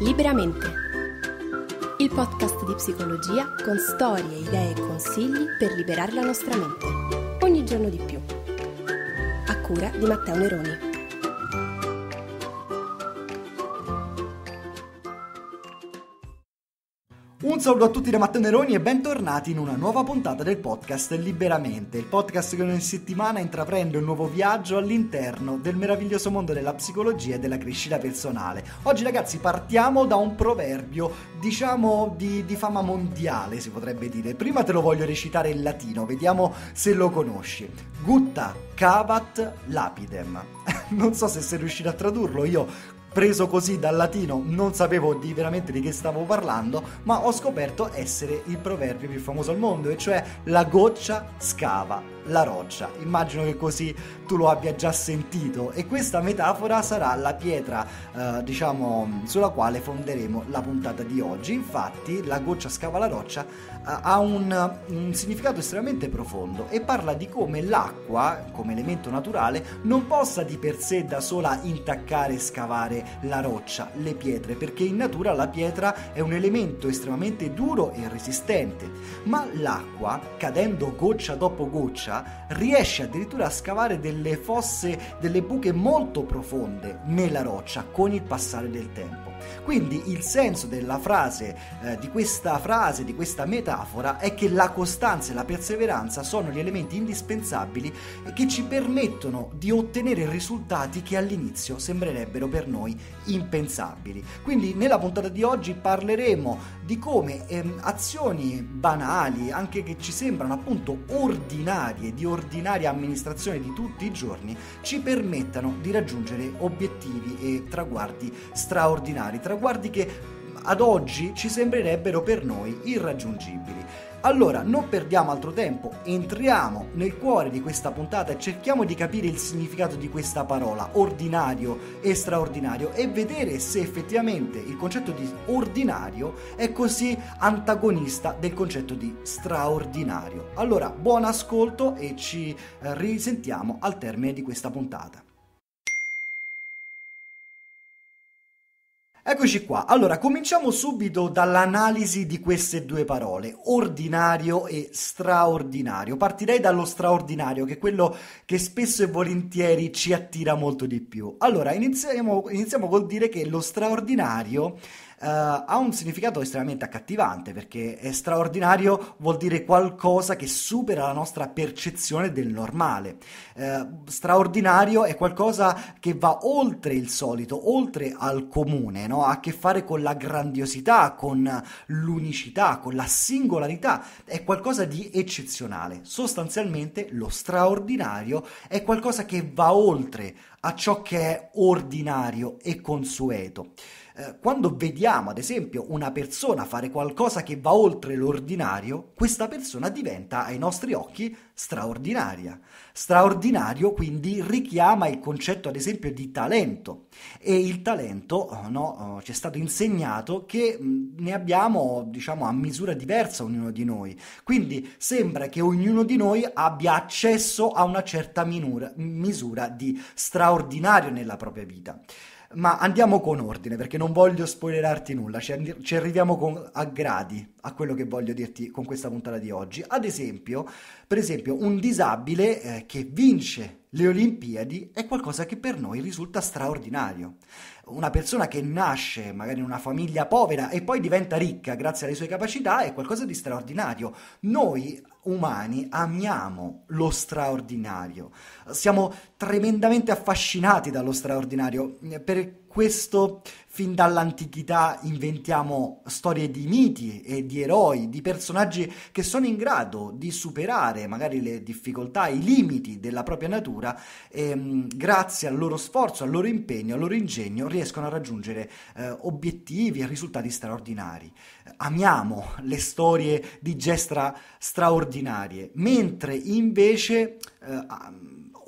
Liberamente. Il podcast di psicologia con storie, idee e consigli per liberare la nostra mente. Ogni giorno di più. A cura di Matteo Neroni. saluto a tutti da Matteo Neroni e bentornati in una nuova puntata del podcast Liberamente, il podcast che ogni settimana intraprende un nuovo viaggio all'interno del meraviglioso mondo della psicologia e della crescita personale. Oggi ragazzi partiamo da un proverbio, diciamo, di, di fama mondiale si potrebbe dire. Prima te lo voglio recitare in latino, vediamo se lo conosci. Gutta cavat lapidem. Non so se sei riuscito a tradurlo, io preso così dal latino, non sapevo di veramente di che stavo parlando, ma ho scoperto essere il proverbio più famoso al mondo, e cioè la goccia scava la roccia. Immagino che così tu lo abbia già sentito e questa metafora sarà la pietra, eh, diciamo, sulla quale fonderemo la puntata di oggi. Infatti, la goccia scava la roccia eh, ha un, un significato estremamente profondo e parla di come l'acqua, come elemento naturale, non possa di per sé da sola intaccare e scavare la roccia, le pietre, perché in natura la pietra è un elemento estremamente duro e resistente, ma l'acqua, cadendo goccia dopo goccia, riesce addirittura a scavare delle fosse, delle buche molto profonde nella roccia con il passare del tempo. Quindi il senso della frase, eh, di questa frase, di questa metafora è che la costanza e la perseveranza sono gli elementi indispensabili che ci permettono di ottenere risultati che all'inizio sembrerebbero per noi impensabili. Quindi nella puntata di oggi parleremo di come ehm, azioni banali, anche che ci sembrano appunto ordinarie, pratiche di ordinaria amministrazione di tutti i giorni ci permettano di raggiungere obiettivi e traguardi straordinari, traguardi che ad oggi ci sembrerebbero per noi irraggiungibili. Allora, non perdiamo altro tempo, entriamo nel cuore di questa puntata e cerchiamo di capire il significato di questa parola, ordinario e straordinario, e vedere se effettivamente il concetto di ordinario è così antagonista del concetto di straordinario. Allora, buon ascolto e ci risentiamo al termine di questa puntata. Eccoci qua. Allora, cominciamo subito dall'analisi di queste due parole, ordinario e straordinario. Partirei dallo straordinario, che è quello che spesso e volentieri ci attira molto di più. Allora, iniziamo, iniziamo col dire che lo straordinario eh, ha un significato estremamente accattivante perché è straordinario vuol dire qualcosa che supera la nostra percezione del normale. Eh, straordinario è qualcosa che va oltre il solito, oltre al comune, no? ha a che fare con la grandiosità, con l'unicità, con la singolarità, è qualcosa di eccezionale. Sostanzialmente lo straordinario è qualcosa che va oltre a ciò che è ordinario e consueto. Eh, quando vediamo ad esempio una persona fare qualcosa che va oltre l'ordinario, questa persona diventa ai nostri occhi straordinaria. Straordinario quindi richiama il concetto ad esempio di talento e il talento oh, no, oh, ci è stato insegnato che ne abbiamo diciamo a misura diversa ognuno di noi. Quindi sembra che ognuno di noi abbia accesso a una certa minura, misura di straordinario nella propria vita. Ma andiamo con ordine perché non voglio spoilerarti nulla, ci, and- ci arriviamo con- a gradi a quello che voglio dirti con questa puntata di oggi. Ad esempio, per esempio, un disabile eh, che vince le Olimpiadi è qualcosa che per noi risulta straordinario. Una persona che nasce magari in una famiglia povera e poi diventa ricca grazie alle sue capacità è qualcosa di straordinario. Noi umani amiamo lo straordinario, siamo tremendamente affascinati dallo straordinario. Eh, per questo fin dall'antichità inventiamo storie di miti e di eroi, di personaggi che sono in grado di superare magari le difficoltà, i limiti della propria natura e ehm, grazie al loro sforzo, al loro impegno, al loro ingegno riescono a raggiungere eh, obiettivi e risultati straordinari. Amiamo le storie di gestra straordinarie, mentre invece eh,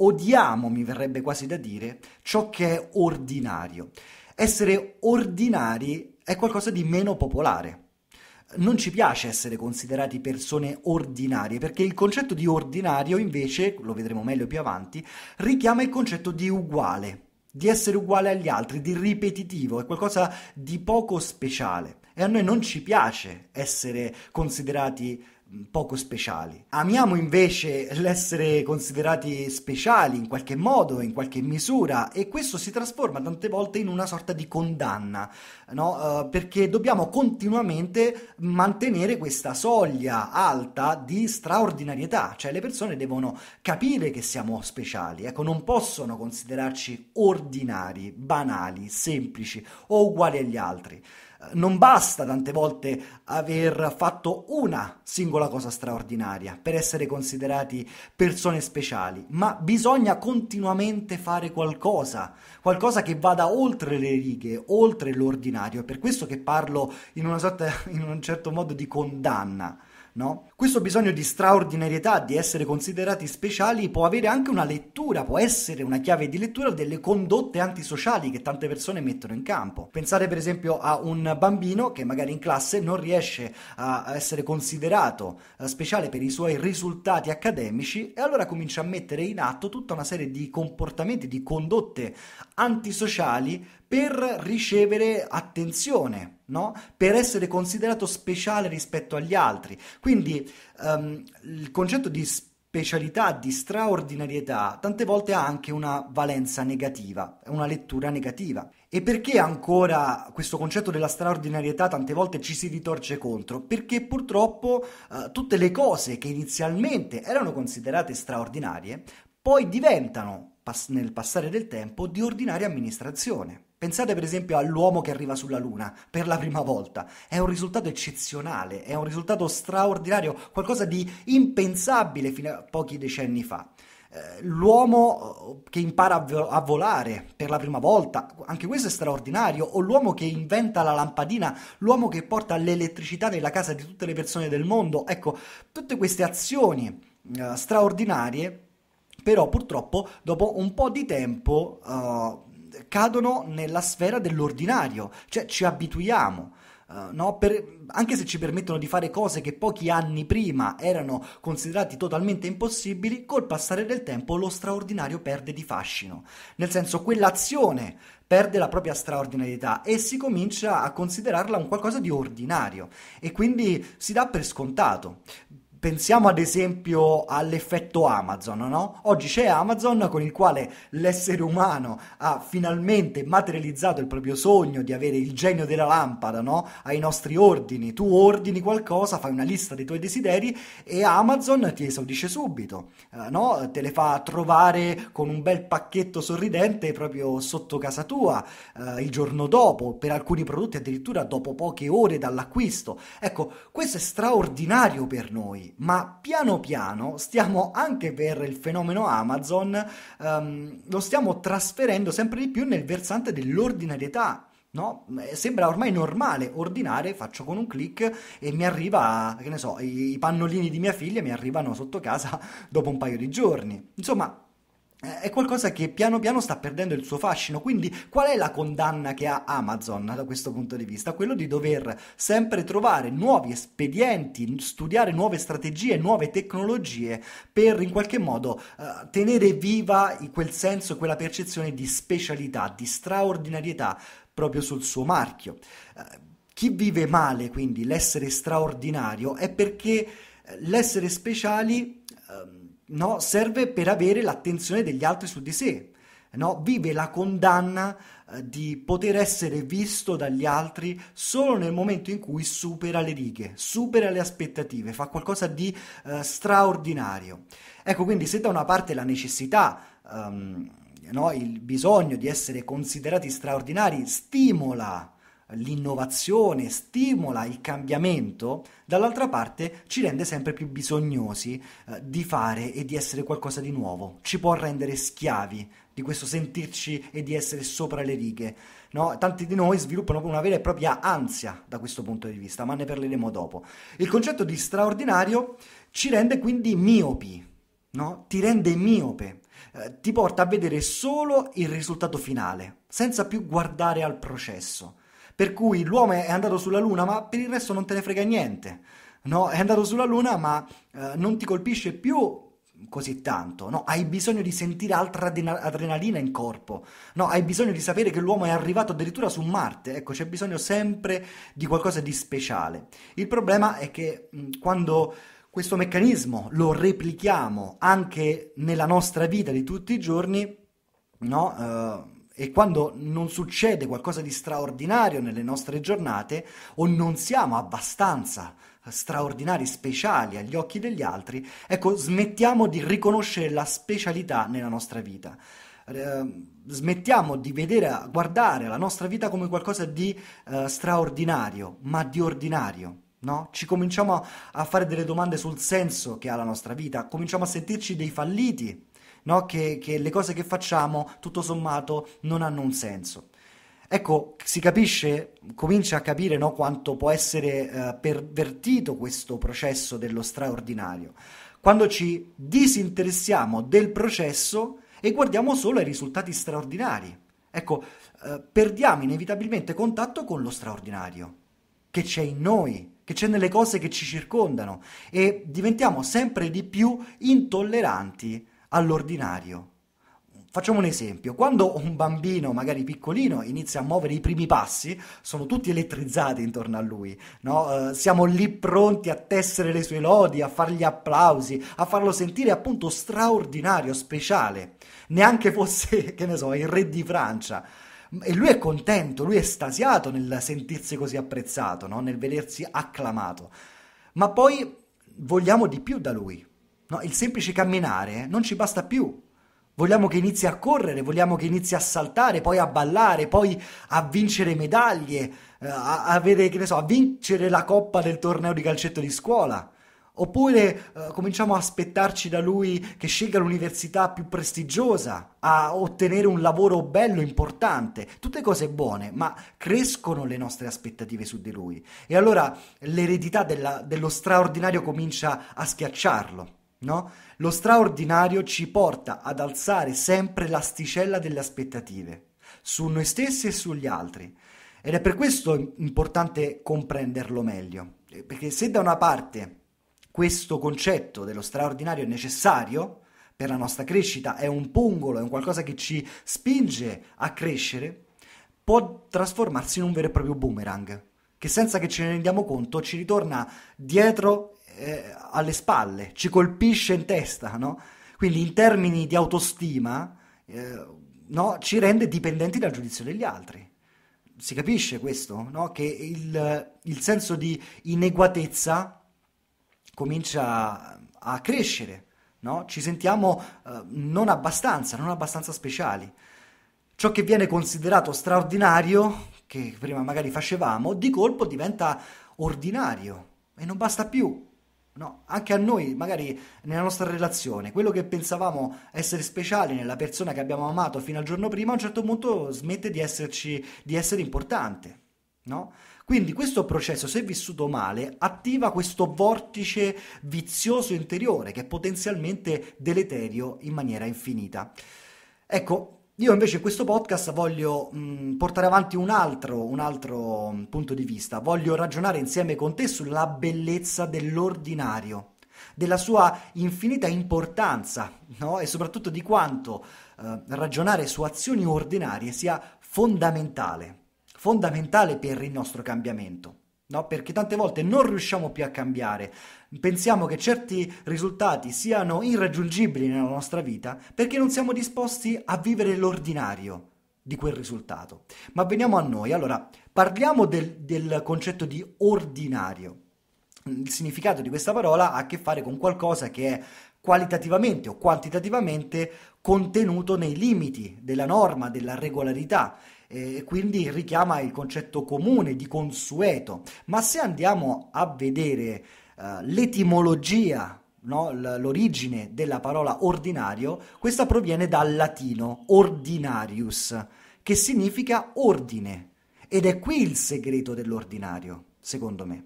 odiamo, mi verrebbe quasi da dire, ciò che è ordinario. Essere ordinari è qualcosa di meno popolare. Non ci piace essere considerati persone ordinarie perché il concetto di ordinario invece, lo vedremo meglio più avanti, richiama il concetto di uguale, di essere uguale agli altri, di ripetitivo, è qualcosa di poco speciale e a noi non ci piace essere considerati poco speciali. Amiamo invece l'essere considerati speciali in qualche modo, in qualche misura, e questo si trasforma tante volte in una sorta di condanna, no? uh, perché dobbiamo continuamente mantenere questa soglia alta di straordinarietà, cioè le persone devono capire che siamo speciali, ecco, non possono considerarci ordinari, banali, semplici o uguali agli altri non basta tante volte aver fatto una singola cosa straordinaria per essere considerati persone speciali, ma bisogna continuamente fare qualcosa, qualcosa che vada oltre le righe, oltre l'ordinario. È per questo che parlo in, sorta, in un certo modo di condanna no? Questo bisogno di straordinarietà, di essere considerati speciali, può avere anche una lettura, può essere una chiave di lettura delle condotte antisociali che tante persone mettono in campo. Pensate per esempio a un bambino che magari in classe non riesce a essere considerato eh, speciale per i suoi risultati accademici e allora comincia a mettere in atto tutta una serie di comportamenti, di condotte antisociali per ricevere attenzione, no? per essere considerato speciale rispetto agli altri. Quindi um, il concetto di specialità, di straordinarietà, tante volte ha anche una valenza negativa, una lettura negativa. E perché ancora questo concetto della straordinarietà tante volte ci si ritorce contro? Perché purtroppo eh, tutte le cose che inizialmente erano considerate straordinarie poi diventano, pass- nel passare del tempo, di ordinaria amministrazione. Pensate per esempio all'uomo che arriva sulla Luna per la prima volta. È un risultato eccezionale, è un risultato straordinario, qualcosa di impensabile fino a pochi decenni fa. Eh, l'uomo eh, che impara a volare per la prima volta, anche questo è straordinario, o l'uomo che inventa la lampadina, l'uomo che porta l'elettricità nella casa di tutte le persone del mondo, ecco, tutte queste azioni eh, straordinarie, però purtroppo dopo un po' di tempo... Uh, cadono nella sfera dell'ordinario, cioè ci abituiamo. Uh, no? per, anche se ci permettono di fare cose che pochi anni prima erano considerati totalmente impossibili, col passare del tempo lo straordinario perde di fascino. Nel senso, quell'azione perde la propria straordinarietà e si comincia a considerarla un qualcosa di ordinario e quindi si dà per scontato. Pensiamo ad esempio all'effetto Amazon, no? Oggi c'è Amazon con il quale l'essere umano ha finalmente materializzato il proprio sogno di avere il genio della lampada, no? Ai nostri ordini, tu ordini qualcosa, fai una lista dei tuoi desideri e Amazon ti esaudisce subito, eh, no? Te le fa trovare con un bel pacchetto sorridente proprio sotto casa tua eh, il giorno dopo, per alcuni prodotti addirittura dopo poche ore dall'acquisto. Ecco, questo è straordinario per noi ma piano piano stiamo anche per il fenomeno Amazon, um, lo stiamo trasferendo sempre di più nel versante dell'ordinarietà. No? Eh, sembra ormai normale ordinare, faccio con un click e mi arriva, che ne so, i pannolini di mia figlia mi arrivano sotto casa dopo un paio di giorni. Insomma, eh, è qualcosa che piano piano sta perdendo il suo fascino. Quindi, qual è la condanna che ha Amazon da questo punto di vista? Quello di dover sempre trovare nuovi espedienti, studiare nuove strategie, nuove tecnologie per in qualche modo uh, tenere viva quel senso, quella percezione di specialità, di straordinarietà proprio sul suo marchio. Uh, chi vive male quindi l'essere straordinario è perché l'essere speciali. Uh, no? serve per avere l'attenzione degli altri su di sé. No? Vive la condanna eh, di poter essere visto dagli altri solo nel momento in cui supera le righe, supera le aspettative, fa qualcosa di eh, straordinario. Ecco quindi se da una parte la necessità um, No, il bisogno di essere considerati straordinari stimola l'innovazione, stimola il cambiamento, dall'altra parte ci rende sempre più bisognosi eh, di fare e di essere qualcosa di nuovo, ci può rendere schiavi di questo sentirci e di essere sopra le righe. No? Tanti di noi sviluppano una vera e propria ansia da questo punto di vista, ma ne parleremo dopo. Il concetto di straordinario ci rende quindi miopi, no? ti rende miope, eh, ti porta a vedere solo il risultato finale, senza più guardare al processo per cui l'uomo è andato sulla Luna, ma per il resto non te ne frega niente. No, è andato sulla Luna, ma eh, non ti colpisce più così tanto, no? Hai bisogno di sentire altra adrenalina in corpo, no? Hai bisogno di sapere che l'uomo è arrivato addirittura su Marte, ecco, c'è bisogno sempre di qualcosa di speciale. Il problema è che mh, mm, quando questo meccanismo lo replichiamo anche nella nostra vita di tutti i giorni, no? Uh, e quando non succede qualcosa di straordinario nelle nostre giornate o non siamo abbastanza straordinari, speciali agli occhi degli altri, ecco, smettiamo di riconoscere la specialità nella nostra vita. Eh, smettiamo di vedere, guardare la nostra vita come qualcosa di eh, straordinario, ma di ordinario. No? Ci cominciamo a fare delle domande sul senso che ha la nostra vita, cominciamo a sentirci dei falliti no? che, che le cose che facciamo tutto sommato non hanno un senso. Ecco, si capisce, comincia a capire no, quanto può essere eh, pervertito questo processo dello straordinario, quando ci disinteressiamo del processo e guardiamo solo ai risultati straordinari. Ecco, eh, perdiamo inevitabilmente contatto con lo straordinario, che c'è in noi, che c'è nelle cose che ci circondano e diventiamo sempre di più intolleranti all'ordinario. Facciamo un esempio, quando un bambino, magari piccolino, inizia a muovere i primi passi, sono tutti elettrizzati intorno a lui, no? eh, siamo lì pronti a tessere le sue lodi, a fargli applausi, a farlo sentire appunto straordinario, speciale, neanche fosse, che ne so, il re di Francia. E lui è contento, lui è estasiato nel sentirsi così apprezzato, no? nel vedersi acclamato. Ma poi vogliamo di più da lui, No, il semplice camminare non ci basta più. Vogliamo che inizi a correre, vogliamo che inizi a saltare, poi a ballare, poi a vincere medaglie, eh, a, a, vedere, so, a vincere la coppa del torneo di calcetto di scuola. Oppure eh, cominciamo a aspettarci da lui che scelga l'università più prestigiosa, a ottenere un lavoro bello, importante. Tutte cose buone, ma crescono le nostre aspettative su di lui. E allora l'eredità della, dello straordinario comincia a schiacciarlo no? Lo straordinario ci porta ad alzare sempre l'asticella delle aspettative su noi stessi e sugli altri. Ed è per questo importante comprenderlo meglio, perché se da una parte questo concetto dello straordinario è necessario per la nostra crescita, è un pungolo, è un qualcosa che ci spinge a crescere, può trasformarsi in un vero e proprio boomerang, che senza che ce ne rendiamo conto ci ritorna dietro eh, alle spalle, ci colpisce in testa, no? Quindi in termini di autostima, eh, no, ci rende dipendenti dal giudizio degli altri. Si capisce questo, no? Che il, il senso di ineguatezza comincia a crescere, no? Ci sentiamo eh, non abbastanza, non abbastanza speciali. Ciò che viene considerato straordinario, che prima magari facevamo, di colpo diventa ordinario e non basta più. No, anche a noi, magari nella nostra relazione, quello che pensavamo essere speciale nella persona che abbiamo amato fino al giorno prima, a un certo punto smette di, esserci, di essere importante. No? Quindi questo processo, se vissuto male, attiva questo vortice vizioso interiore che è potenzialmente deleterio in maniera infinita. Ecco, io invece in questo podcast voglio mh, portare avanti un altro, un altro punto di vista, voglio ragionare insieme con te sulla bellezza dell'ordinario, della sua infinita importanza no? e soprattutto di quanto eh, ragionare su azioni ordinarie sia fondamentale, fondamentale per il nostro cambiamento. No? Perché tante volte non riusciamo più a cambiare, pensiamo che certi risultati siano irraggiungibili nella nostra vita perché non siamo disposti a vivere l'ordinario di quel risultato. Ma veniamo a noi, allora parliamo del, del concetto di ordinario. Il significato di questa parola ha a che fare con qualcosa che è qualitativamente o quantitativamente contenuto nei limiti della norma, della regolarità e quindi richiama il concetto comune di consueto. Ma se andiamo a vedere uh, l'etimologia, no? L- l'origine della parola ordinario, questa proviene dal latino ordinarius, che significa ordine. Ed è qui il segreto dell'ordinario, secondo me.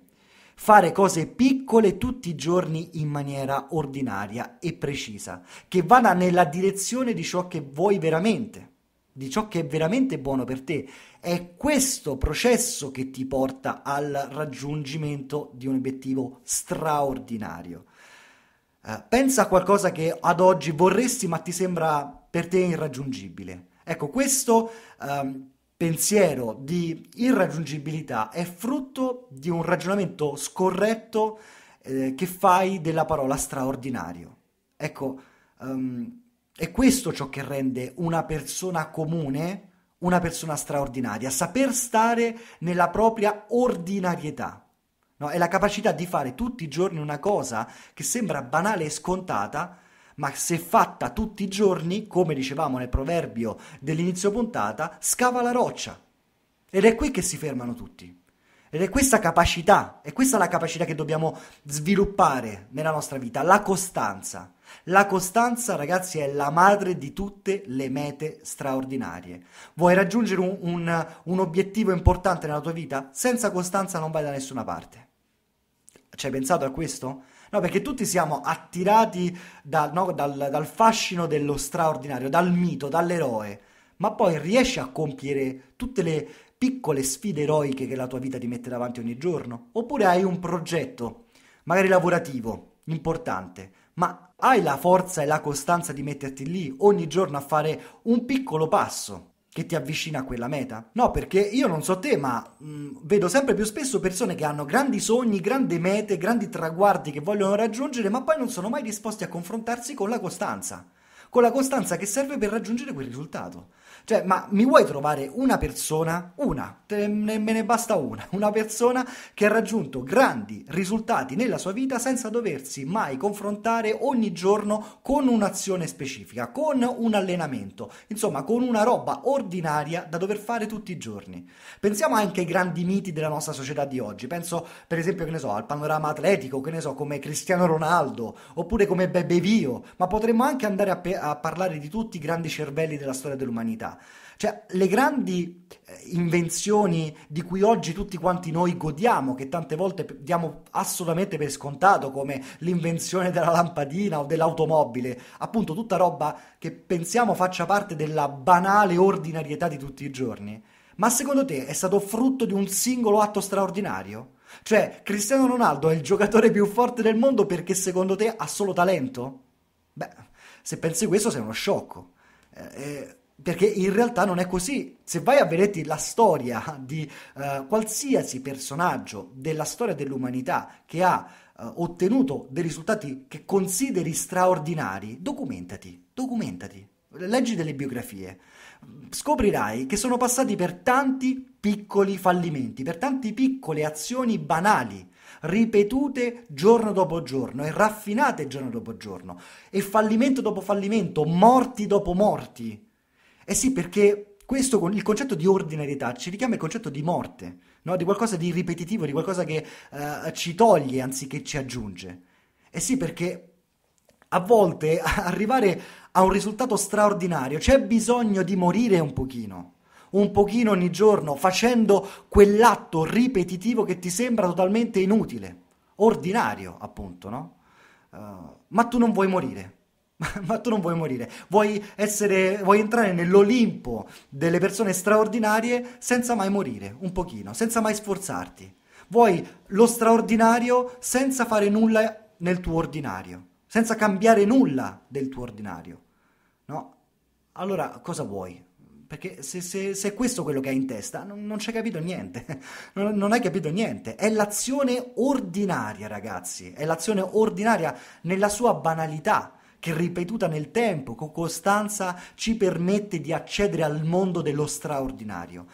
Fare cose piccole tutti i giorni in maniera ordinaria e precisa, che vada nella direzione di ciò che vuoi veramente di ciò che è veramente buono per te. È questo processo che ti porta al raggiungimento di un obiettivo straordinario. Uh, pensa a qualcosa che ad oggi vorresti ma ti sembra per te irraggiungibile. Ecco, questo um, pensiero di irraggiungibilità è frutto di un ragionamento scorretto eh, che fai della parola straordinario. Ecco, um, è questo ciò che rende una persona comune una persona straordinaria, saper stare nella propria ordinarietà. No? È la capacità di fare tutti i giorni una cosa che sembra banale e scontata, ma se fatta tutti i giorni, come dicevamo nel proverbio dell'inizio puntata, scava la roccia. Ed è qui che si fermano tutti. Ed è questa capacità, è questa la capacità che dobbiamo sviluppare nella nostra vita, la costanza. La costanza, ragazzi, è la madre di tutte le mete straordinarie. Vuoi raggiungere un, un, un obiettivo importante nella tua vita? Senza costanza non vai da nessuna parte. Ci hai pensato a questo? No, perché tutti siamo attirati da, no, dal, dal fascino dello straordinario, dal mito, dall'eroe, ma poi riesci a compiere tutte le piccole sfide eroiche che la tua vita ti mette davanti ogni giorno? Oppure hai un progetto, magari lavorativo, importante, ma hai la forza e la costanza di metterti lì ogni giorno a fare un piccolo passo che ti avvicina a quella meta? No, perché io non so te, ma mh, mm, vedo sempre più spesso persone che hanno grandi sogni, grandi mete, grandi traguardi che vogliono raggiungere, ma poi non sono mai disposti a confrontarsi con la costanza. Con la costanza che serve per raggiungere quel risultato. Cioè, ma mi vuoi trovare una persona, una, te me ne basta una, una persona che ha raggiunto grandi risultati nella sua vita senza doversi mai confrontare ogni giorno con un'azione specifica, con un allenamento, insomma, con una roba ordinaria da dover fare tutti i giorni. Pensiamo anche ai grandi miti della nostra società di oggi. Penso, per esempio, che ne so, al panorama atletico, che ne so, come Cristiano Ronaldo, oppure come Bebe Vio, ma potremmo anche andare a, pe- a parlare di tutti i grandi cervelli della storia dell'umanità. Cioè, le grandi eh, invenzioni di cui oggi tutti quanti noi godiamo, che tante volte diamo assolutamente per scontato, come l'invenzione della lampadina o dell'automobile, appunto tutta roba che pensiamo faccia parte della banale ordinarietà di tutti i giorni. Ma secondo te è stato frutto di un singolo atto straordinario? Cioè, Cristiano Ronaldo è il giocatore più forte del mondo perché secondo te ha solo talento? Beh, se pensi questo sei uno sciocco. Eh, eh perché in realtà non è così. Se vai a vedere la storia di eh, qualsiasi personaggio della storia dell'umanità che ha eh, ottenuto dei risultati che consideri straordinari, documentati, documentati, leggi delle biografie, scoprirai che sono passati per tanti piccoli fallimenti, per tante piccole azioni banali, ripetute giorno dopo giorno e raffinate giorno dopo giorno, e fallimento dopo fallimento, morti dopo morti. Eh sì, perché questo con il concetto di ordinarietà ci richiama il concetto di morte, no? di qualcosa di ripetitivo, di qualcosa che eh, ci toglie anziché ci aggiunge. Eh sì, perché a volte arrivare a un risultato straordinario c'è bisogno di morire un pochino un pochino ogni giorno, facendo quell'atto ripetitivo che ti sembra totalmente inutile, ordinario appunto, no? Uh, ma tu non vuoi morire, ma tu non vuoi morire, vuoi, essere, vuoi entrare nell'Olimpo delle persone straordinarie senza mai morire, un pochino, senza mai sforzarti. Vuoi lo straordinario senza fare nulla nel tuo ordinario, senza cambiare nulla del tuo ordinario. No? Allora cosa vuoi? Perché se, se, se è questo quello che hai in testa, non, non c'hai capito niente, non, non hai capito niente. È l'azione ordinaria, ragazzi, è l'azione ordinaria nella sua banalità che ripetuta nel tempo, con costanza, ci permette di accedere al mondo dello straordinario.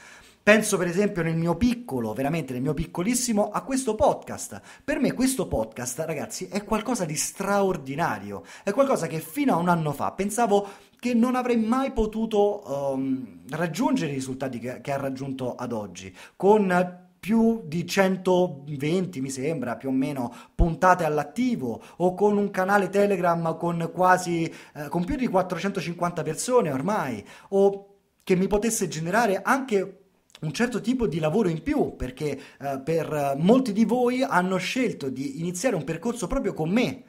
Penso per esempio nel mio piccolo, veramente nel mio piccolissimo, a questo podcast. Per me questo podcast, ragazzi, è qualcosa di straordinario, è qualcosa che fino a un anno fa pensavo che non avrei mai potuto um, raggiungere i risultati che, che ha raggiunto ad oggi, con più di 120, mi sembra, più o meno, puntate all'attivo, o con un canale Telegram con quasi, eh, con più di 450 persone ormai, o che mi potesse generare anche un certo tipo di lavoro in più perché eh, per eh, molti di voi hanno scelto di iniziare un percorso proprio con me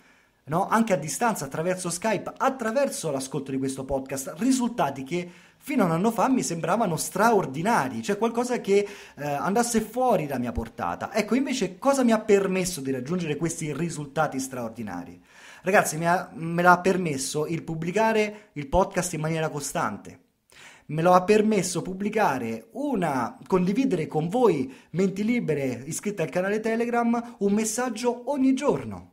no? anche a distanza attraverso Skype attraverso l'ascolto di questo podcast risultati che fino a un anno fa mi sembravano straordinari, cioè qualcosa che eh, andasse fuori dalla mia portata. Ecco, invece cosa mi ha permesso di raggiungere questi risultati straordinari? Ragazzi, ha, me l'ha permesso il pubblicare il podcast in maniera costante. Me lo ha permesso pubblicare una, condividere con voi, menti libere, iscritte al canale Telegram, un messaggio ogni giorno.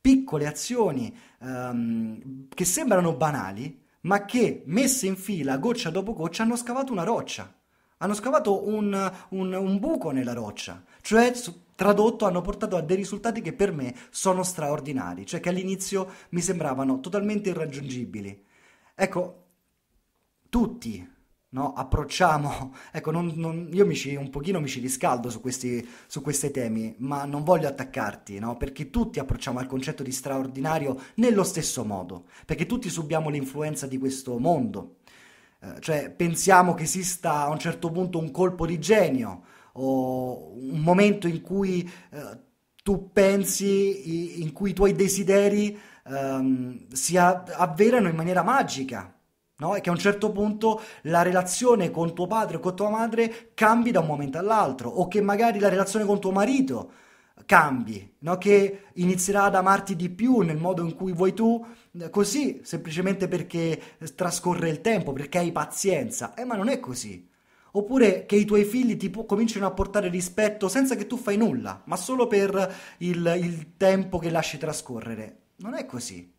Piccole azioni um, che sembrano banali, ma che messe in fila goccia dopo goccia hanno scavato una roccia, hanno scavato un, un, un buco nella roccia, cioè tradotto hanno portato a dei risultati che per me sono straordinari, cioè che all'inizio mi sembravano totalmente irraggiungibili. Ecco, tutti no? approcciamo, ecco, non, non, io mi ci, un pochino mi ci riscaldo su questi, su questi temi, ma non voglio attaccarti, no? perché tutti approcciamo al concetto di straordinario nello stesso modo, perché tutti subiamo l'influenza di questo mondo, eh, cioè pensiamo che esista a un certo punto un colpo di genio o un momento in cui eh, tu pensi, in cui i tuoi desideri ehm, si avverano in maniera magica No? E che a un certo punto la relazione con tuo padre o con tua madre cambi da un momento all'altro, o che magari la relazione con tuo marito cambi, no? che inizierà ad amarti di più nel modo in cui vuoi tu, eh, così, semplicemente perché eh, trascorre il tempo, perché hai pazienza. Eh, ma non è così. Oppure che i tuoi figli ti po- cominciano a portare rispetto senza che tu fai nulla, ma solo per il, il tempo che lasci trascorrere. Non è così.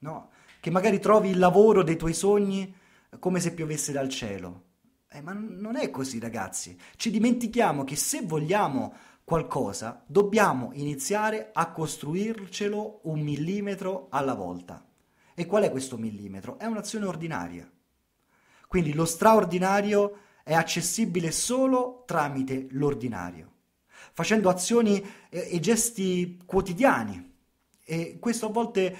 No che magari trovi il lavoro dei tuoi sogni eh, come se piovesse dal cielo. Eh, ma non è così, ragazzi. Ci dimentichiamo che se vogliamo qualcosa, dobbiamo iniziare a costruircelo un millimetro alla volta. E qual è questo millimetro? È un'azione ordinaria. Quindi lo straordinario è accessibile solo tramite l'ordinario, facendo azioni eh, e gesti quotidiani. E questo a volte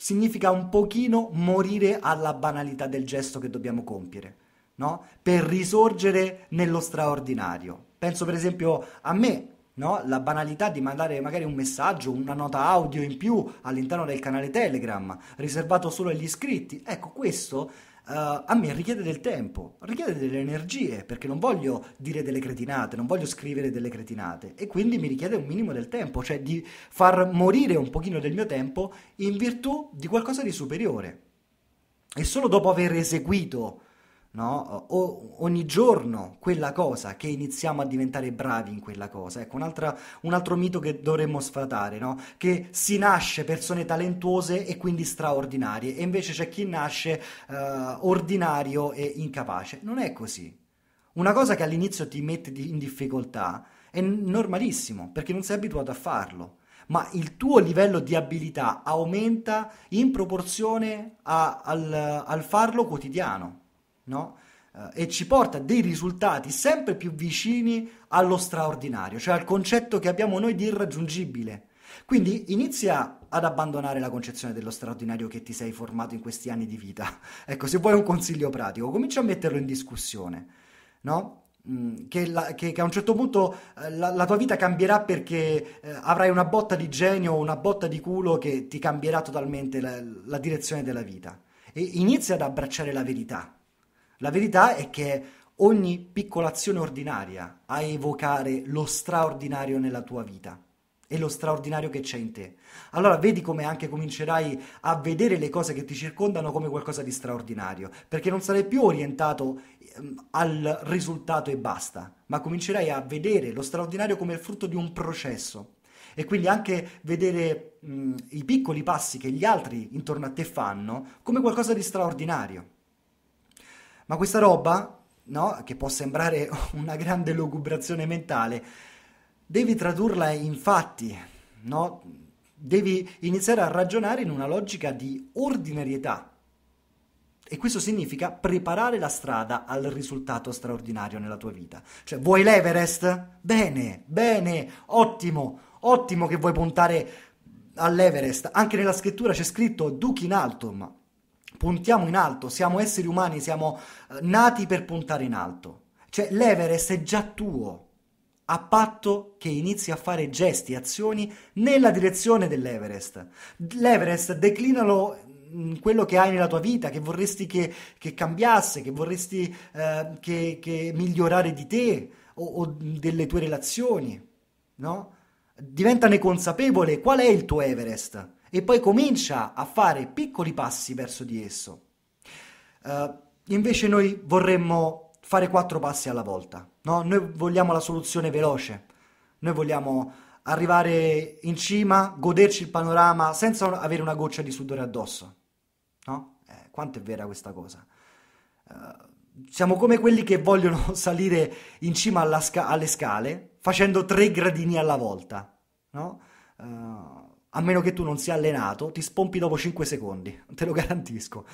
significa un pochino morire alla banalità del gesto che dobbiamo compiere, no? Per risorgere nello straordinario. Penso per esempio a me, no? La banalità di mandare magari un messaggio, una nota audio in più all'interno del canale Telegram, riservato solo agli iscritti. Ecco, questo Uh, a me richiede del tempo, richiede delle energie, perché non voglio dire delle cretinate, non voglio scrivere delle cretinate e quindi mi richiede un minimo del tempo, cioè di far morire un pochino del mio tempo in virtù di qualcosa di superiore. E solo dopo aver eseguito no? O, ogni giorno quella cosa che iniziamo a diventare bravi in quella cosa. Ecco, un altro mito che dovremmo sfatare, no? Che si nasce persone talentuose e quindi straordinarie e invece c'è chi nasce eh, ordinario e incapace. Non è così. Una cosa che all'inizio ti mette in difficoltà è normalissimo perché non sei abituato a farlo ma il tuo livello di abilità aumenta in proporzione a, al, al farlo quotidiano no? Eh, e ci porta dei risultati sempre più vicini allo straordinario, cioè al concetto che abbiamo noi di irraggiungibile. Quindi inizia ad abbandonare la concezione dello straordinario che ti sei formato in questi anni di vita. Ecco, se vuoi un consiglio pratico, comincia a metterlo in discussione, no? Mm, che, la, che, che, a un certo punto eh, la, la tua vita cambierà perché eh, avrai una botta di genio, o una botta di culo che ti cambierà totalmente la, la direzione della vita. E inizia ad abbracciare la verità la verità è che ogni piccola azione ordinaria a evocare lo straordinario nella tua vita e lo straordinario che c'è in te. Allora vedi come anche comincerai a vedere le cose che ti circondano come qualcosa di straordinario, perché non sarai più orientato ehm, al risultato e basta, ma comincerai a vedere lo straordinario come il frutto di un processo. E quindi anche vedere mh, i piccoli passi che gli altri intorno a te fanno come qualcosa di straordinario. Ma questa roba, no, che può sembrare una grande lugubrazione mentale, devi tradurla in fatti, no? Devi iniziare a ragionare in una logica di ordinarietà. E questo significa preparare la strada al risultato straordinario nella tua vita. Cioè, vuoi l'Everest? Bene, bene, ottimo, ottimo che vuoi puntare all'Everest. Anche nella scrittura c'è scritto Duke in altum, puntiamo in alto, siamo esseri umani, siamo eh, nati per puntare in alto. Cioè l'Everest è già tuo, a patto che inizi a fare gesti, azioni nella direzione dell'Everest. L'Everest declinalo mm, quello che hai nella tua vita, che vorresti che, che cambiasse, che vorresti eh, che, che migliorare di te o, o delle tue relazioni, no? Diventane consapevole qual è il tuo Everest e poi comincia a fare piccoli passi verso di esso. Uh, invece noi vorremmo fare quattro passi alla volta, no? Noi vogliamo la soluzione veloce, noi vogliamo arrivare in cima, goderci il panorama senza avere una goccia di sudore addosso, no? Eh, quanto è vera questa cosa? Uh, siamo come quelli che vogliono salire in cima sca- alle scale facendo tre gradini alla volta, no? Uh, a meno che tu non sia allenato, ti spompi dopo 5 secondi, te lo garantisco.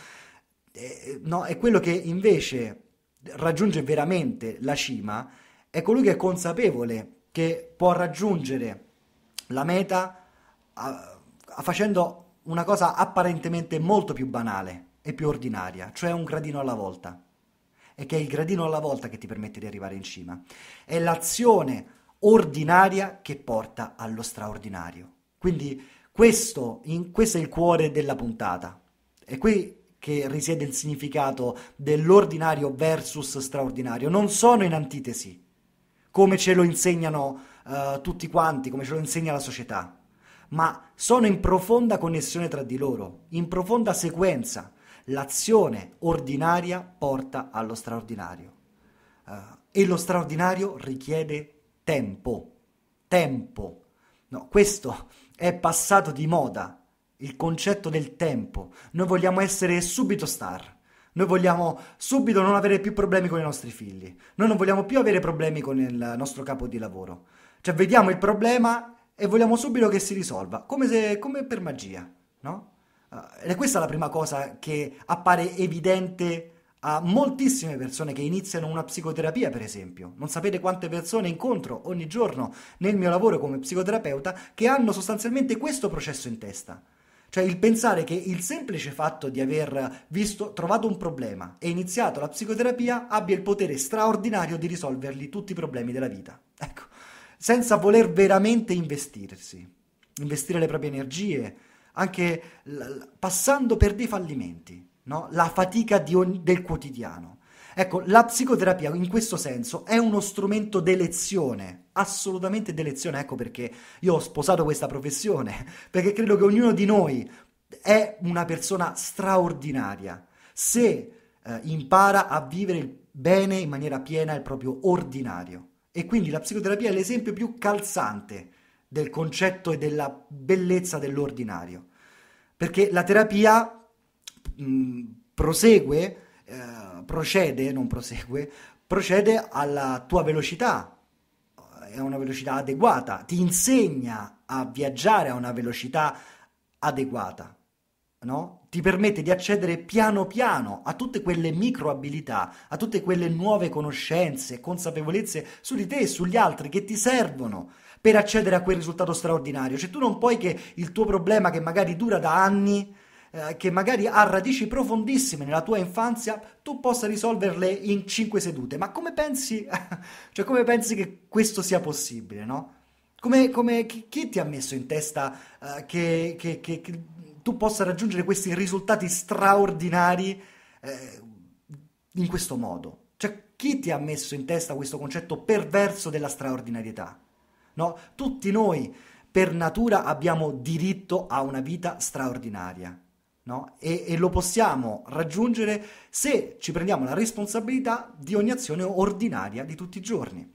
E, eh, no, è quello che invece raggiunge veramente la cima, è colui che è consapevole che può raggiungere la meta a, a facendo una cosa apparentemente molto più banale e più ordinaria, cioè un gradino alla volta. E che è il gradino alla volta che ti permette di arrivare in cima. È l'azione ordinaria che porta allo straordinario. Quindi questo, in, questo è il cuore della puntata. È qui che risiede il significato dell'ordinario versus straordinario. Non sono in antitesi, come ce lo insegnano uh, tutti quanti, come ce lo insegna la società, ma sono in profonda connessione tra di loro, in profonda sequenza. L'azione ordinaria porta allo straordinario. Uh, e lo straordinario richiede tempo. Tempo. No, questo è passato di moda il concetto del tempo. Noi vogliamo essere subito star. Noi vogliamo subito non avere più problemi con i nostri figli. Noi non vogliamo più avere problemi con il nostro capo di lavoro. Cioè, vediamo il problema e vogliamo subito che si risolva, come, se, come per magia, no? Eh, ed è questa la prima cosa che appare evidente a moltissime persone che iniziano una psicoterapia, per esempio. Non sapete quante persone incontro ogni giorno nel mio lavoro come psicoterapeuta che hanno sostanzialmente questo processo in testa. Cioè il pensare che il semplice fatto di aver visto, trovato un problema e iniziato la psicoterapia abbia il potere straordinario di risolvergli tutti i problemi della vita. Ecco, senza voler veramente investirsi, investire le proprie energie, anche passando per dei fallimenti no? la fatica ogni, del quotidiano. Ecco, la psicoterapia in questo senso è uno strumento d'elezione, assolutamente d'elezione, ecco perché io ho sposato questa professione, perché credo che ognuno di noi è una persona straordinaria se eh, impara a vivere bene in maniera piena il proprio ordinario. E quindi la psicoterapia è l'esempio più calzante del concetto e della bellezza dell'ordinario, perché la terapia prosegue, eh, procede, non prosegue, procede alla tua velocità, è una velocità adeguata, ti insegna a viaggiare a una velocità adeguata, no? ti permette di accedere piano piano a tutte quelle micro abilità, a tutte quelle nuove conoscenze, consapevolezze su di te e sugli altri che ti servono per accedere a quel risultato straordinario. Cioè tu non puoi che il tuo problema che magari dura da anni eh, che magari ha radici profondissime nella tua infanzia, tu possa risolverle in cinque sedute. Ma come pensi, cioè come pensi che questo sia possibile, no? Come, come chi, chi, ti ha messo in testa eh, che, che, che, che, tu possa raggiungere questi risultati straordinari eh, in questo modo? Cioè, chi ti ha messo in testa questo concetto perverso della straordinarietà? No? Tutti noi per natura abbiamo diritto a una vita straordinaria. No? E, e, lo possiamo raggiungere se ci prendiamo la responsabilità di ogni azione ordinaria di tutti i giorni.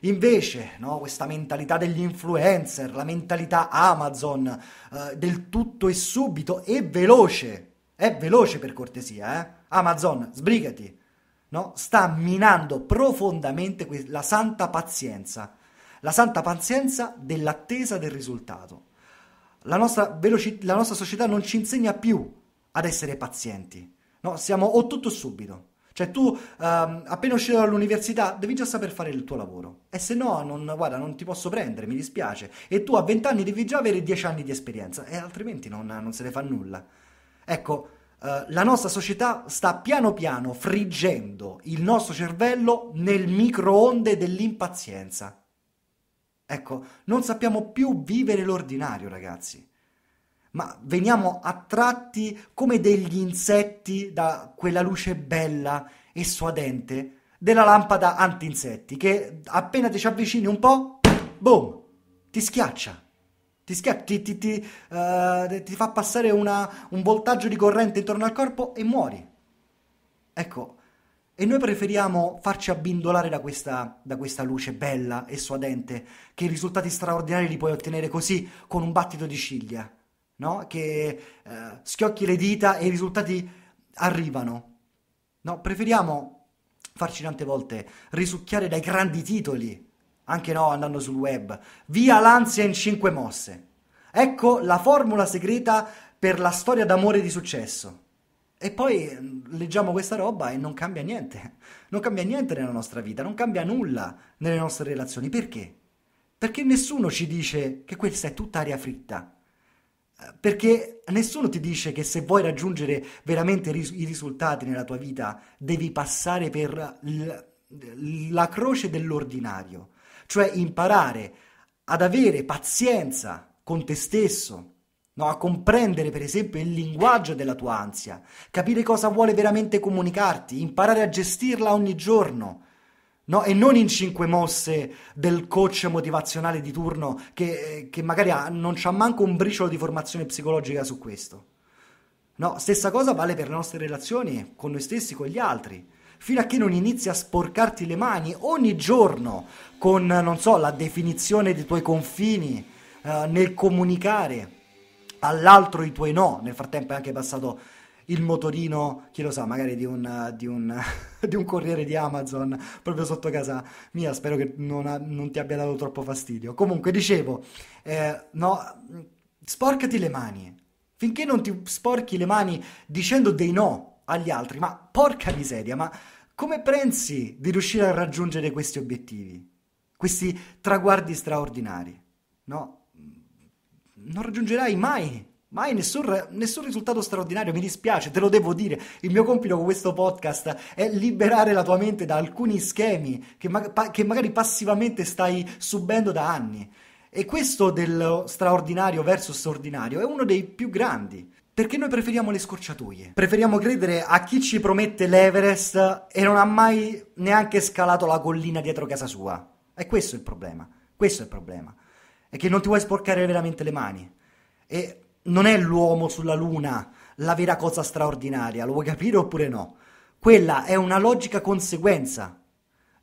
Invece, no? questa mentalità degli influencer, la mentalità Amazon, eh, del tutto e subito, è veloce, è veloce per cortesia, eh? Amazon, sbrigati, no? sta minando profondamente que- la santa pazienza, la santa pazienza dell'attesa del risultato la nostra, veloci- la nostra società non ci insegna più ad essere pazienti. No? Siamo o tutto subito. Cioè tu ehm, appena uscito dall'università devi già saper fare il tuo lavoro e se no non, guarda, non ti posso prendere, mi dispiace. E tu a 20 anni devi già avere 10 anni di esperienza e altrimenti non, non se ne fa nulla. Ecco, eh, la nostra società sta piano piano friggendo il nostro cervello nel microonde dell'impazienza. Ecco, non sappiamo più vivere l'ordinario, ragazzi. Ma veniamo attratti come degli insetti da quella luce bella e suadente della lampada antinsetti che appena ti ci avvicini un po', boom, ti schiaccia. Ti, schia- ti, ti, ti, uh, ti fa passare una, un voltaggio di corrente intorno al corpo e muori. Ecco, e noi preferiamo farci abbindolare da questa, da questa, luce bella e suadente, che i risultati straordinari li puoi ottenere così, con un battito di ciglia, no? Che eh, schiocchi le dita e i risultati arrivano. No? preferiamo farci tante volte risucchiare dai grandi titoli, anche no, andando sul web. Via l'ansia in cinque mosse. Ecco la formula segreta per la storia d'amore di successo. E poi mm, leggiamo questa roba e non cambia niente. Non cambia niente nella nostra vita, non cambia nulla nelle nostre relazioni. Perché? Perché nessuno ci dice che questa è tutta aria fritta. Eh, perché nessuno ti dice che se vuoi raggiungere veramente ris- i risultati nella tua vita devi passare per l- la croce dell'ordinario, cioè imparare ad avere pazienza con te stesso, No, a comprendere per esempio il linguaggio della tua ansia, capire cosa vuole veramente comunicarti, imparare a gestirla ogni giorno. No, e non in cinque mosse del coach motivazionale di turno che, che magari ha, non c'ha manco un briciolo di formazione psicologica su questo. No, stessa cosa vale per le nostre relazioni con noi stessi, con gli altri fino a che non inizi a sporcarti le mani ogni giorno con, non so, la definizione dei tuoi confini eh, nel comunicare all'altro i tuoi no. Nel frattempo è anche passato il motorino, chi lo sa, magari di un, di un, di un corriere di Amazon proprio sotto casa mia. Spero che non, ha, non ti abbia dato troppo fastidio. Comunque, dicevo, eh, no, sporcati le mani. Finché non ti sporchi le mani dicendo dei no agli altri, ma porca miseria, ma come pensi di riuscire a raggiungere questi obiettivi, questi traguardi straordinari? No, non raggiungerai mai Mai nessun, nessun, risultato straordinario, mi dispiace, te lo devo dire. Il mio compito con questo podcast è liberare la tua mente da alcuni schemi che, ma- pa- che magari passivamente stai subendo da anni. E questo del straordinario versus ordinario è uno dei più grandi. Perché noi preferiamo le scorciatoie. Preferiamo credere a chi ci promette l'Everest e non ha mai neanche scalato la collina dietro casa sua. E questo è il problema. Questo è il problema e che non ti vuoi sporcare veramente le mani. E non è l'uomo sulla luna la vera cosa straordinaria, lo vuoi capire oppure no? Quella è una logica conseguenza,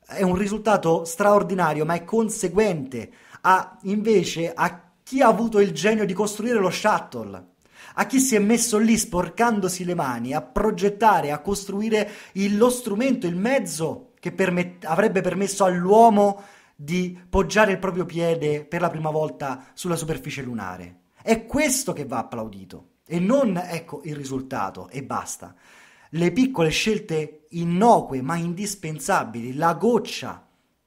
è un risultato straordinario, ma è conseguente a, invece a chi ha avuto il genio di costruire lo shuttle a chi si è messo lì sporcandosi le mani a progettare, a costruire il, lo strumento, il mezzo che permet- avrebbe permesso all'uomo di poggiare il proprio piede per la prima volta sulla superficie lunare. È questo che va applaudito e non, ecco, il risultato e basta. Le piccole scelte innocue ma indispensabili, la goccia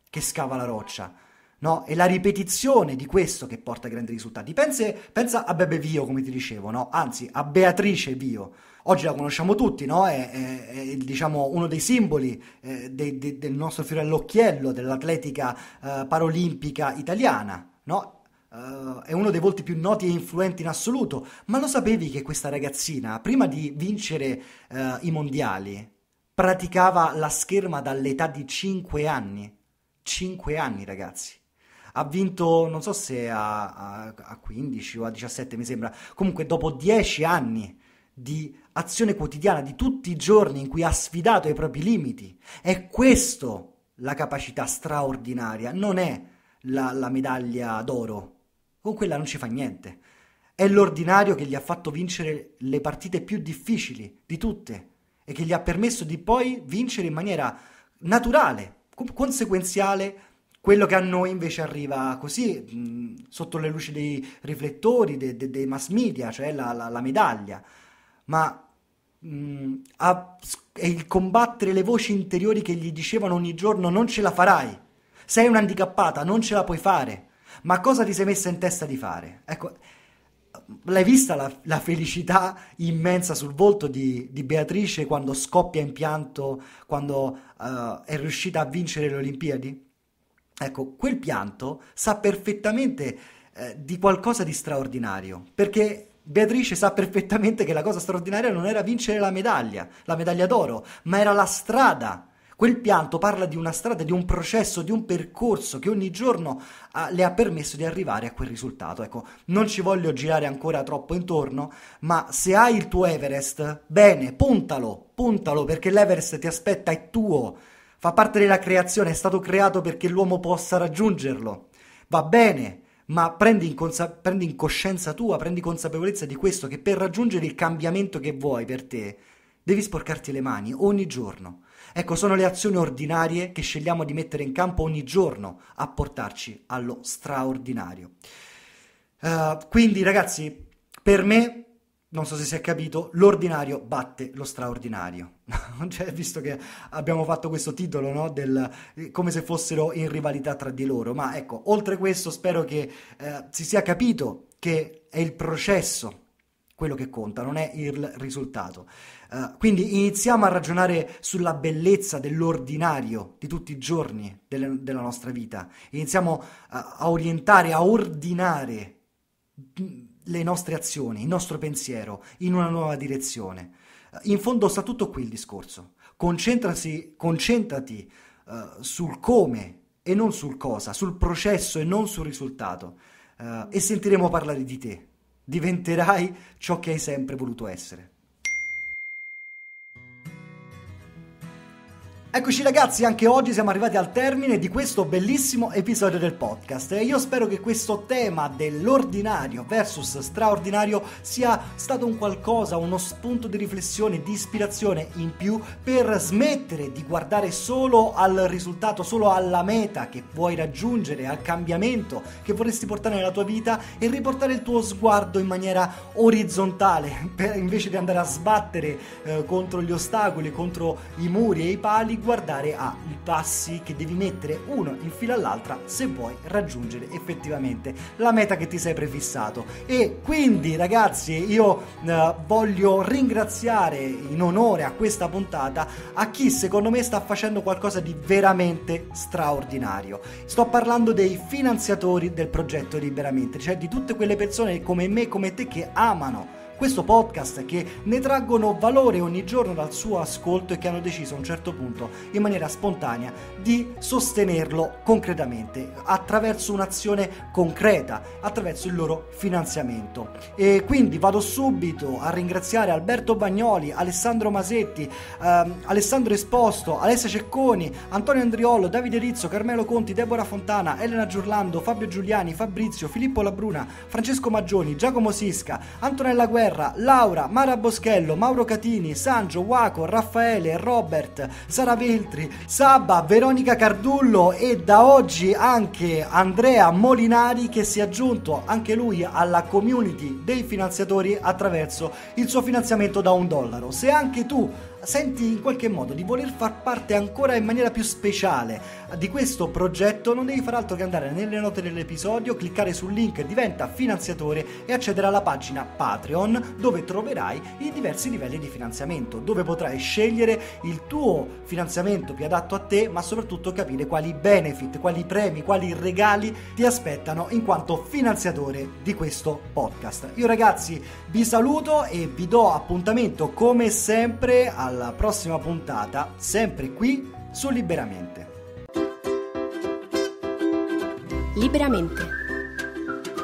che scava la roccia, no? È la ripetizione di questo che porta a grandi risultati. Pensa, pensa a Bebe Vio, come ti dicevo, no? Anzi, a Beatrice Vio oggi la conosciamo tutti, no? è, è, è diciamo, uno dei simboli eh, de, de, del nostro fiore all'occhiello dell'atletica eh, parolimpica italiana. No? Uh, è uno dei volti più noti e influenti in assoluto, ma lo sapevi che questa ragazzina, prima di vincere uh, i mondiali, praticava la scherma dall'età di 5 anni? 5 anni, ragazzi. Ha vinto, non so se a, a, a 15 o a 17, mi sembra, comunque dopo 10 anni di azione quotidiana di tutti i giorni in cui ha sfidato i propri limiti. È questo la capacità straordinaria, non è la, la medaglia d'oro. Con quella non ci fa niente. È l'ordinario che gli ha fatto vincere le partite più difficili di tutte e che gli ha permesso di poi vincere in maniera naturale, conseguenziale, quello che a noi invece arriva così, mh, sotto le luci dei riflettori, de, de, dei mass media, cioè la, la, la medaglia. Ma mh, mm, a, e il combattere le voci interiori che gli dicevano ogni giorno non ce la farai, sei un'handicappata, non ce la puoi fare, ma cosa ti sei messa in testa di fare? Ecco, l'hai vista la, la, felicità immensa sul volto di, di, Beatrice quando scoppia in pianto, quando uh, è riuscita a vincere le Olimpiadi? Ecco, quel pianto sa perfettamente eh, di qualcosa di straordinario, perché Beatrice sa perfettamente che la cosa straordinaria non era vincere la medaglia, la medaglia d'oro, ma era la strada. Quel pianto parla di una strada, di un processo, di un percorso che ogni giorno ha, ah, le ha permesso di arrivare a quel risultato. Ecco, non ci voglio girare ancora troppo intorno, ma se hai il tuo Everest, bene, puntalo, puntalo perché l'Everest ti aspetta, è tuo, fa parte della creazione, è stato creato perché l'uomo possa raggiungerlo. Va bene, ma prendi in, consa- prendi in coscienza tua, prendi consapevolezza di questo, che per raggiungere il cambiamento che vuoi per te, devi sporcarti le mani ogni giorno. Ecco, sono le azioni ordinarie che scegliamo di mettere in campo ogni giorno a portarci allo straordinario. Uh, quindi ragazzi, per me non so se si è capito, l'ordinario batte lo straordinario. cioè, visto che abbiamo fatto questo titolo, no? Del, eh, come se fossero in rivalità tra di loro. Ma ecco, oltre questo, spero che eh, si sia capito che è il processo quello che conta, non è il risultato. Uh, quindi iniziamo a ragionare sulla bellezza dell'ordinario di tutti i giorni delle, della nostra vita. Iniziamo a, eh, a orientare, a ordinare mm, le nostre azioni, il nostro pensiero in una nuova direzione. Eh, in fondo sta tutto qui il discorso. concentrati uh, sul come e non sul cosa, sul processo e non sul risultato. Uh, e sentiremo parlare di te. Diventerai ciò che hai sempre voluto essere. Eccoci ragazzi, anche oggi siamo arrivati al termine di questo bellissimo episodio del podcast e io spero che questo tema dell'ordinario versus straordinario sia stato un qualcosa, uno spunto di riflessione, di ispirazione in più per smettere di guardare solo al risultato, solo alla meta che vuoi raggiungere, al cambiamento che vorresti portare nella tua vita e riportare il tuo sguardo in maniera orizzontale, per, invece di andare a sbattere eh, contro gli ostacoli, contro i muri e i pali guardare ai passi che devi mettere uno in fila all'altra se vuoi raggiungere effettivamente la meta che ti sei prefissato. E quindi ragazzi io eh, voglio ringraziare in onore a questa puntata a chi secondo me sta facendo qualcosa di veramente straordinario. Sto parlando dei finanziatori del progetto Liberamente, cioè di tutte quelle persone come me, come te che amano questo podcast che ne traggono valore ogni giorno dal suo ascolto e che hanno deciso a un certo punto, in maniera spontanea, di sostenerlo concretamente, attraverso un'azione concreta, attraverso il loro finanziamento. E quindi vado subito a ringraziare Alberto Bagnoli, Alessandro Masetti, ehm, Alessandro Esposto, Alessia Cecconi, Antonio Andriolo, Davide Rizzo, Carmelo Conti, Deborah Fontana, Elena Giurlando, Fabio Giuliani, Fabrizio, Filippo Labruna, Francesco Maggioni, Giacomo Sisca, Antonella Guerra, Guerra, Laura, Mara Boschello, Mauro Catini, Sangio, Waco, Raffaele, Robert, Sara Veltri, Sabba, Veronica Cardullo e da oggi anche Andrea Molinari che si è aggiunto anche lui alla community dei finanziatori attraverso il suo finanziamento da un dollaro. Se anche tu senti in qualche modo di voler far parte ancora in maniera più speciale di questo progetto non devi far altro che andare nelle note dell'episodio, cliccare sul link diventa finanziatore e accedere alla pagina Patreon dove troverai i diversi livelli di finanziamento, dove potrai scegliere il tuo finanziamento più adatto a te, ma soprattutto capire quali benefit, quali premi, quali regali ti aspettano in quanto finanziatore di questo podcast. Io ragazzi vi saluto e vi do appuntamento come sempre alla prossima puntata, sempre qui su Liberamente. Liberamente.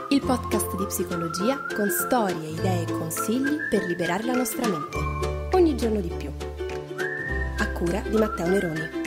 Il podcast di psicologia con storie, idee e consigli per liberare la nostra mente. Ogni giorno di più. A cura di Matteo Neroni.